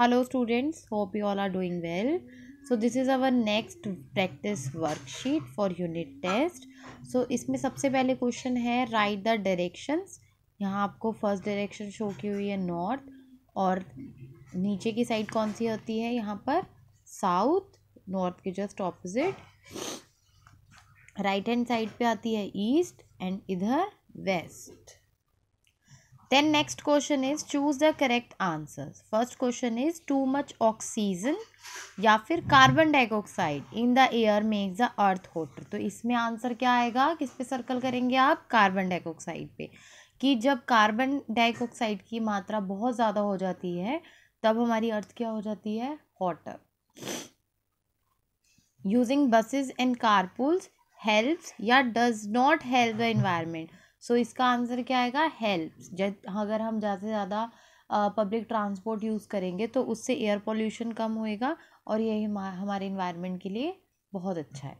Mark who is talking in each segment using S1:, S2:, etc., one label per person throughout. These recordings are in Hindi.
S1: hello students hope you all are doing well so this is our next practice worksheet for unit test so इसमें सबसे पहले क्वेश्चन है राइट द डायरेक्शंस यहाँ आपको फर्स्ट डायरेक्शन शो की हुई है नॉर्थ और नीचे की साइड कौन सी होती है यहाँ पर साउथ नॉर्थ के just opposite right hand side पर आती है ईस्ट एंड इधर west then next question is choose the correct answers first question is too much oxygen या फिर carbon dioxide in the air makes the earth hotter तो इसमें आंसर क्या आएगा किस पे सर्कल करेंगे आप कार्बन डाइऑक्साइड पे कि जब कार्बन डाइऑक्साइड की मात्रा बहुत ज़्यादा हो जाती है तब हमारी अर्थ क्या हो जाती है hotter using buses and carpools helps या does not help the environment so so, इसका आंसर क्या आएगा हेल्प अगर हम ज़्यादा से ज़्यादा पब्लिक ट्रांसपोर्ट यूज़ करेंगे तो उससे एयर पोल्यूशन कम होएगा और यही हमारे इन्वायरमेंट के लिए बहुत अच्छा है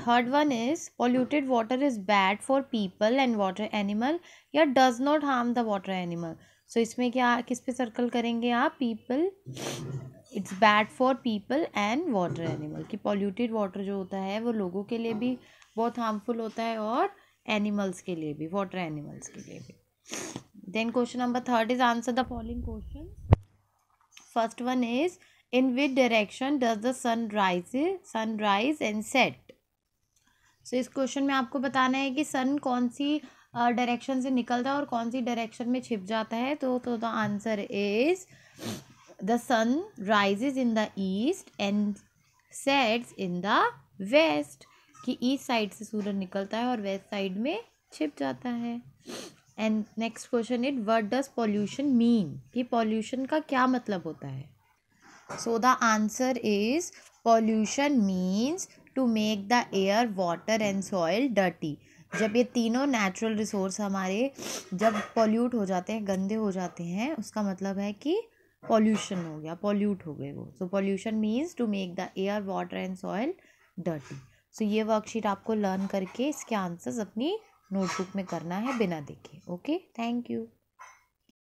S1: third one is polluted water is bad for people and water animal या does not harm the water animal so इसमें क्या किस पे सर्कल करेंगे आप people it's bad for people and water animal कि पॉल्यूटेड वाटर जो होता है वो लोगों के लिए भी बहुत हार्मफुल होता है और एनिमल्स के लिए भी वाटर एनिमल्स के लिए भी then question number third is answer the following question first one is in with direction does the sun rise sun rise and set so इस क्वेश्चन में आपको बताना है कि सन कौन सी डायरेक्शन से निकलता है और कौन सी डायरेक्शन में छिप जाता है तो तो the answer is the sun rises in the east and sets in the west कि ईस्ट साइड से सूरज निकलता है और वेस्ट साइड में छिप जाता है and next question it what does pollution mean कि पॉल्यूशन का क्या मतलब होता है so the answer is pollution means to make the air water and soil dirty जब ये तीनों नेचुरल रिसोर्स हमारे जब पॉल्यूट हो जाते हैं गंदे हो जाते हैं उसका मतलब है कि पॉल्यूशन हो गया पॉल्यूट हो गए वो so pollution means to make the air water and soil dirty so ये वर्कशीट आपको लर्न करके इसके आंसर्स अपनी नोटबुक में करना है बिना देखे ओके थैंक यू